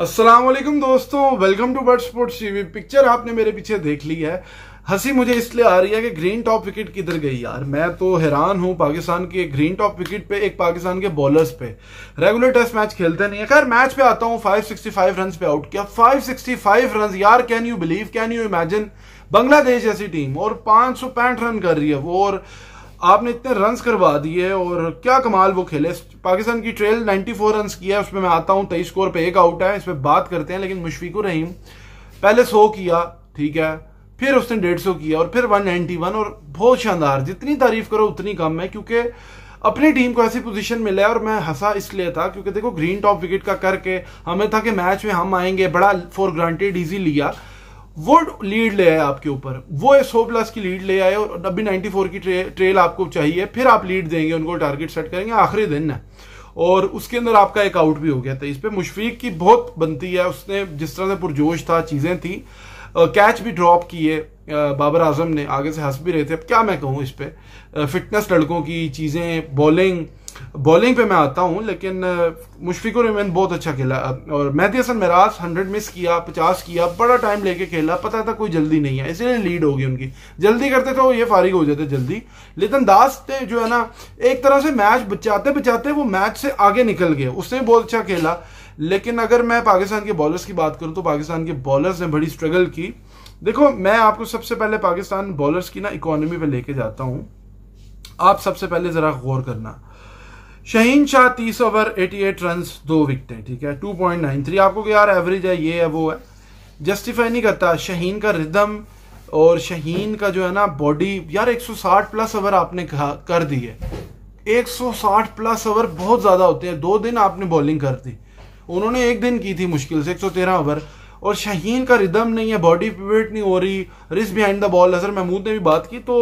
असलम दोस्तों welcome to bird sports TV picture आपने मेरे पीछे देख ली है हंसी मुझे इसलिए आ रही है कि ग्रीन टॉप विकेट किधर गई यार मैं तो हैरान हूं पाकिस्तान के ग्रीन टॉप विकेट पे एक पाकिस्तान के बॉलर्स पे रेगुलर टेस्ट मैच खेलते नहीं है खैर मैच पे आता हूं 565 रन पे आउट किया 565 रन यार can you believe can you imagine Bangladesh जैसी टीम और पांच रन कर रही है वो और आपने इतने रन करवा दिए और क्या कमाल वो खेले पाकिस्तान की ट्रेल 94 रन किया है उसमें मैं आता हूँ तेईस स्कोर पे एक आउट है इस पर बात करते हैं लेकिन मुशफीक रहीम पहले सौ किया ठीक है फिर उसने डेढ़ सौ किया और फिर वन नाइन्टी वन और बहुत शानदार जितनी तारीफ करो उतनी कम है क्योंकि अपनी टीम को ऐसी पोजीशन मिला है और मैं हंसा इसलिए था क्योंकि देखो ग्रीन टॉप विकेट का करके हमें था कि मैच में हम आएंगे बड़ा फॉर ग्रांटेड इजी लिया वो लीड ले आए आपके ऊपर वो सो प्लस की लीड ले आए और अभी फोर की ट्रे, ट्रेल आपको चाहिए फिर आप लीड देंगे उनको टारगेट सेट करेंगे आखिरी दिन है और उसके अंदर आपका एक आउट भी हो गया था इस पर मुशफीक की बहुत बनती है उसने जिस तरह से पुरजोश था चीज़ें थी कैच भी ड्रॉप किए बाबर आजम ने आगे से हंस भी रहे थे अब क्या मैं कहूँ इस पर फिटनेस लड़कों की चीज़ें बॉलिंग बॉलिंग पे मैं आता हूँ लेकिन मुशफिकुर इमैन बहुत अच्छा खेला और मेहदी हसन मराज हंड्रेड मिस किया पचास किया बड़ा टाइम लेके खेला पता था कोई जल्दी नहीं है इसीलिए लीड होगी उनकी जल्दी करते तो ये फारिग हो जाते जल्दी लेकिन दास थे जो है ना एक तरह से मैच बचाते बचाते वो मैच से आगे निकल गए उसने बहुत अच्छा खेला लेकिन अगर मैं पाकिस्तान के बॉलर्स की बात करूँ तो पाकिस्तान के बॉलर्स ने बड़ी स्ट्रगल की देखो मैं आपको सबसे पहले पाकिस्तान बॉलर्स की ना इकोनॉमी पर लेके जाता हूँ आप सबसे पहले ज़रा गौर करना शहीन शाह तीस ओवर 88 रन दो विकटें ठीक है 2.93 आपको यार एवरेज है ये है वो है जस्टिफाई नहीं करता शहीन का रिदम और शहीन का जो है ना बॉडी यार 160 प्लस ओवर आपने कहा कर दी है 160 प्लस ओवर बहुत ज़्यादा होते हैं दो दिन आपने बॉलिंग कर दी उन्होंने एक दिन की थी मुश्किल से 113 ओवर और शाहीन का रिदम नहीं है बॉडी पिवेट नहीं हो रही रिस्क बिहाइंड द बॉल नजर महमूद ने भी बात की तो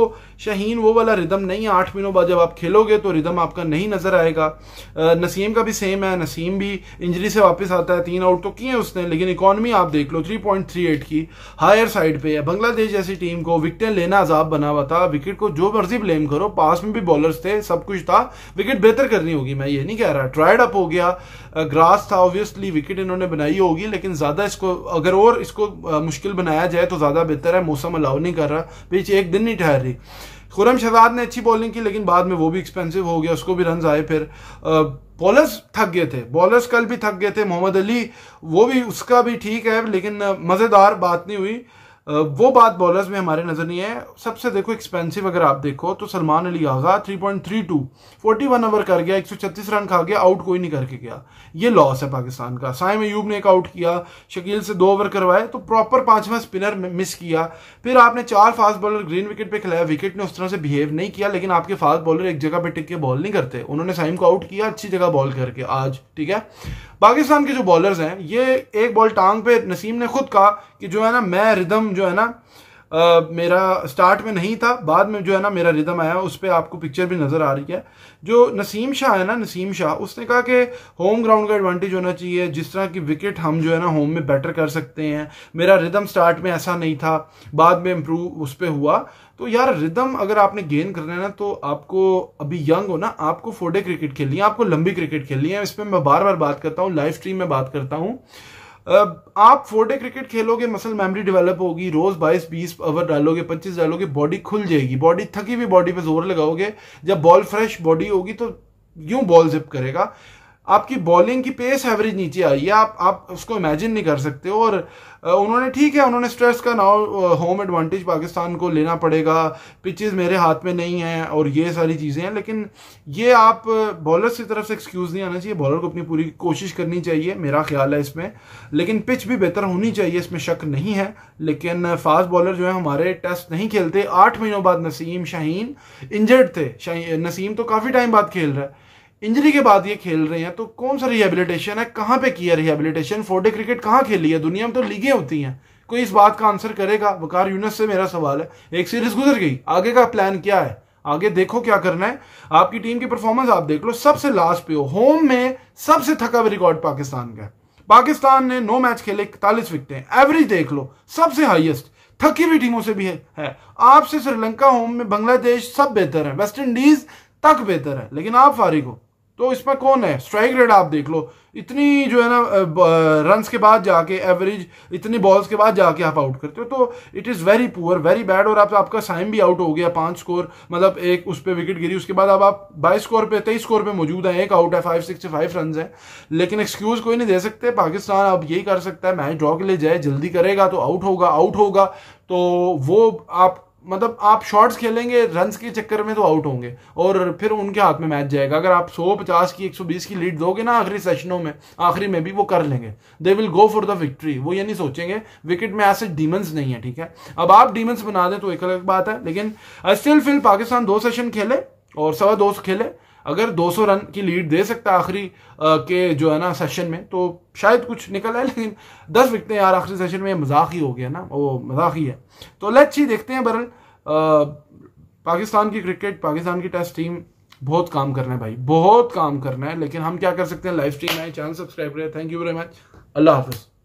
शाहीन वो वाला रिदम नहीं है आठ महीनों बाद जब आप खेलोगे तो रिदम आपका नहीं नजर आएगा नसीम का भी सेम है नसीम भी इंजरी से वापस आता है तीन आउट तो किए उसने लेकिन इकॉनमी आप देख लो थ्री पॉइंट थ्री एट की हायर साइड पे है बांग्लादेश जैसी टीम को विकटें लेना अजाब बना हुआ था विकेट को जो मर्जी ब्लेम करो पास में भी बॉलर्स थे सब कुछ था विकेट बेहतर करनी होगी मैं ये नहीं कह रहा ट्राइड अप हो गया ग्रास था ऑब्वियसली विकेट इन्होंने बनाई होगी लेकिन ज्यादा इसको अगर और इसको मुश्किल बनाया जाए तो ज़्यादा बेहतर है मौसम अलाउ नहीं कर रहा पिच एक दिन नहीं ठहर रही खुरम शहजाद ने अच्छी बॉलिंग की लेकिन बाद में वो भी एक्सपेंसिव हो गया उसको भी रन आए फिर बॉलर्स थक गए थे बॉलर्स कल भी थक गए थे मोहम्मद अली वो भी उसका भी ठीक है लेकिन मज़ेदार बात नहीं हुई वो बात बॉलर्स में हमारे नज़र नहीं है सबसे देखो एक्सपेंसिव अगर आप देखो तो सलमान अली आगा 3.32 41 ओवर कर गया 136 रन खा गया आउट कोई नहीं करके गया ये लॉस है पाकिस्तान का साइम अयूब ने एक आउट किया शकील से दो ओवर करवाए तो प्रॉपर पांचवा स्पिनर मिस किया फिर आपने चार फास्ट बॉलर ग्रीन विकेट पर खिलाया विकेट ने उस तरह से बिहेव नहीं किया लेकिन आपके फास्ट बॉलर एक जगह पर टिक के बॉल नहीं करते उन्होंने साइम को आउट किया अच्छी जगह बॉल करके आज ठीक है पाकिस्तान के जो बॉलर्स हैं ये एक बॉल टांग पे नसीम ने खुद कहा कि जो है ना मैं रिदम जो है ना मेरा स्टार्ट में नहीं था बाद में जो है ना मेरा रिदम आया उस पर आपको पिक्चर भी नज़र आ रही है जो नसीम शाह है ना नसीम शाह उसने कहा कि होम ग्राउंड का एडवांटेज होना चाहिए जिस तरह की विकेट हम जो है ना होम में बेटर कर सकते हैं मेरा रिदम स्टार्ट में ऐसा नहीं था बाद में इम्प्रूव उस पर हुआ तो यार रिदम अगर आपने गेन करना है ना तो आपको अभी यंग हो ना आपको फोडे क्रिकेट खेलनी है आपको लंबी क्रिकेट खेलनी है इस पर मैं बार बार बात करता हूँ लाइव स्ट्रीम में बात करता हूँ आप फोर डे क्रिकेट खेलोगे मसल मेमोरी डेवलप होगी रोज बाईस बीस ओवर डालोगे पच्चीस डालोगे बॉडी खुल जाएगी बॉडी थकी हुई बॉडी पे जोर लगाओगे जब बॉल फ्रेश बॉडी होगी तो यूं बॉल जिप करेगा आपकी बॉलिंग की पेस एवरेज नीचे आई है आप आप उसको इमेजिन नहीं कर सकते और उन्होंने ठीक है उन्होंने स्ट्रेस का नाउ होम एडवांटेज पाकिस्तान को लेना पड़ेगा पिचेस मेरे हाथ में नहीं हैं और ये सारी चीज़ें हैं लेकिन ये आप बॉलर की तरफ से एक्सक्यूज़ नहीं आना चाहिए बॉलर को अपनी पूरी कोशिश करनी चाहिए मेरा ख्याल है इसमें लेकिन पिच भी बेहतर होनी चाहिए इसमें शक नहीं है लेकिन फास्ट बॉलर जो है हमारे टेस्ट नहीं खेलते आठ महीनों बाद नसीम शाहीन इंजर्ड थे नसीम तो काफ़ी टाइम बाद खेल रहा है इंजरी के बाद ये खेल रहे हैं तो कौन सा रिहेबिलिटेशन है कहाँ पे किया रिहेबिलिटेशन फोर्टे क्रिकेट कहाँ खेली है दुनिया में तो लीगें होती हैं कोई इस बात का आंसर करेगा वकार यूनस से मेरा सवाल है एक सीरीज गुजर गई आगे का प्लान क्या है आगे देखो क्या करना है आपकी टीम की परफॉर्मेंस आप देख लो सबसे लास्ट पे हो होम में सबसे थका हुआ रिकॉर्ड पाकिस्तान का पाकिस्तान ने नौ मैच खेले इकतालीस विकटे एवरेज देख लो सबसे हाइएस्ट थकी हुई टीमों से भी है। आपसे श्रीलंका होम में बांग्लादेश सब बेहतर है वेस्ट इंडीज तक बेहतर है लेकिन आप फारिग हो तो इसमें कौन है स्ट्राइक रेट आप देख लो इतनी जो है ना रन के बाद जाके एवरेज इतनी बॉल्स के बाद जाके आप आउट करते हो तो it is very poor very bad और आप, आपका साइम भी आउट हो गया पांच स्कोर मतलब एक उस पर विकेट गिरी उसके बाद अब आप बाईस स्कोर पे तेईस स्कोर पे मौजूद हैं एक आउट है फाइव सिक्स फाइव रन है लेकिन एक्सक्यूज कोई नहीं दे सकते पाकिस्तान अब यही कर सकता है मैच ड्रॉ के लिए जाए जल्दी करेगा तो आउट होगा आउट होगा तो वो आप मतलब आप शॉट्स खेलेंगे रन के चक्कर में तो आउट होंगे और फिर उनके हाथ में मैच जाएगा अगर आप 150 की 120 की लीड दोगे ना आखिरी सेशनों में आखिरी में भी वो कर लेंगे they will go for the victory वो ये नहीं सोचेंगे विकेट में ऐसे डीमंस नहीं है ठीक है अब आप डीमंस बना दें तो एक अलग बात है लेकिन स्टिल फिल पाकिस्तान दो सेशन खेले और सवा दो खेले अगर 200 रन की लीड दे सकता आखिरी के जो है ना सेशन में तो शायद कुछ निकल आए लेकिन दस विकटें यार आखिरी सेशन में मजाक ही हो गया ना वो मजाक ही है तो लेट्स ही देखते हैं बरल पाकिस्तान की क्रिकेट पाकिस्तान की टेस्ट टीम बहुत काम करना है भाई बहुत काम करना है लेकिन हम क्या कर सकते हैं लाइव स्ट्रीम आए चैनल सब्सक्राइब करें थैंक यू वेरी मच अल्लाह हाफिज़